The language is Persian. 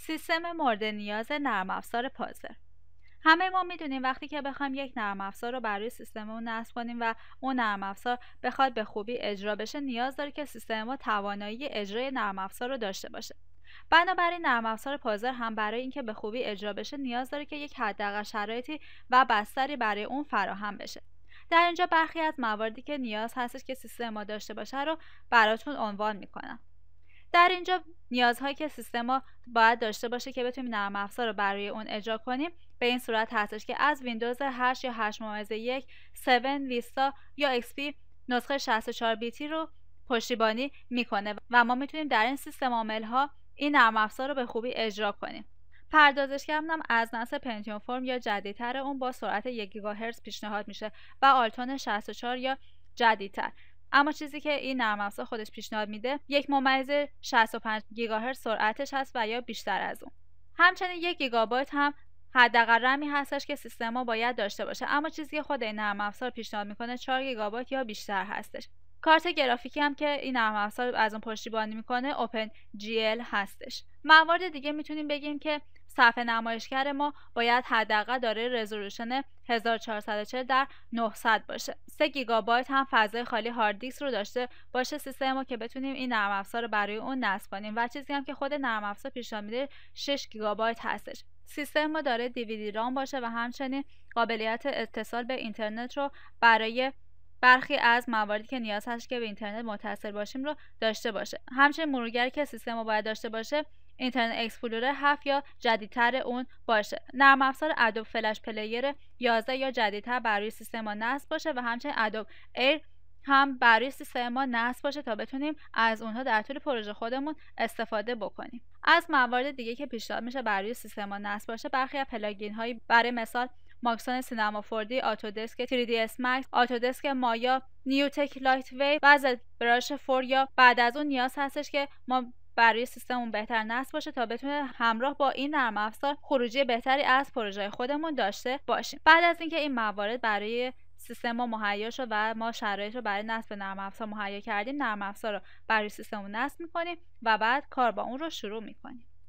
سیستم مورد نیاز نرم افزار پازر همه ما میدونیم وقتی که بخوایم یک نرم افزار رو برای سیستممون نصب کنیم و اون نرم افزار بخواد به خوبی اجرا بشه نیاز داره که سیستم ما توانایی اجرای نرم افزار رو داشته باشه بنابراین نرم افزار پازر هم برای اینکه به خوبی اجرا بشه نیاز داره که یک حداقل شرایطی و بستری برای اون فراهم بشه در اینجا برخی از مواردی که نیاز هستش که سیستم ما داشته باشه رو براتون عنوان میکنم در اینجا نیازهایی که سیستم ما باید داشته باشه که بتونیم نرم افزار رو برای اون اجرا کنیم به این صورت هستش که از ویندوز 8 یا 8 ممیز 1 7 ویستا یا XP نسخه 64 بیتی رو پشتیبانی میکنه و ما میتونیم در این سیستم عامل ها این نرم افزار رو به خوبی اجرا کنیم پردازش هم از نسل پنتیوم فرم یا جدیدتر اون با سرعت 1 گیگاهرتز پیشنهاد میشه و آلتون 64 یا جدیدتر اما چیزی که این نرم افزار خودش پیشنهاد میده یک ممیز 65 گیگاهرتز سرعتش هست و یا بیشتر از اون همچنین یک گیگابایت هم حداقل رمی هستش که سیستم ما باید داشته باشه اما چیزی که خود این نرم افزار پیشنهاد میکنه 4 گیگابایت یا بیشتر هستش کارت گرافیکی هم که این نرم افزار از اون پشتیبانی میکنه اوپن ال هستش موارد دیگه میتونیم بگیم که صفحه نمایشگر ما باید حداقل دارای رزولوشن 1440 در 900 باشه 3 گیگابایت هم فضای خالی هارد دیسک رو داشته باشه سیستم ما که بتونیم این نرم افزار رو برای اون نصب کنیم و چیزی هم که خود نرم افزار پیشنهاد میده 6 گیگابایت هستش سیستم ما داره دیویدی رام باشه و همچنین قابلیت اتصال به اینترنت رو برای برخی از مواردی که نیاز هست که به اینترنت متصل باشیم رو داشته باشه همچنین مرورگر که سیستم رو باید داشته باشه اینترنت اکسپلورر 7 یا جدیدتر اون باشه نرم افزار ادوب فلش پلیر 11 یا جدیدتر برای سیستم ما نصب باشه و همچنین ادوب ایر هم برای سیستم ما نصب باشه تا بتونیم از اونها در طول پروژه خودمون استفاده بکنیم از موارد دیگه که پیشنهاد میشه برای سیستم ما نصب باشه برخی از پلاگین هایی برای مثال ماکسون سینما فوردی آتودسک 3ds مکس آتودسک مایا نیوتک لایت وی و از براش یا بعد از اون نیاز هستش که ما برای سیستممون بهتر نصب باشه تا بتونه همراه با این نرم افزار خروجی بهتری از پروژه خودمون داشته باشیم بعد از اینکه این موارد برای سیستم ما مهیا شد و ما شرایط رو برای نصب نرم افزار مهیا کردیم نرم افزار رو برای سیستممون نصب میکنیم و بعد کار با اون رو شروع میکنیم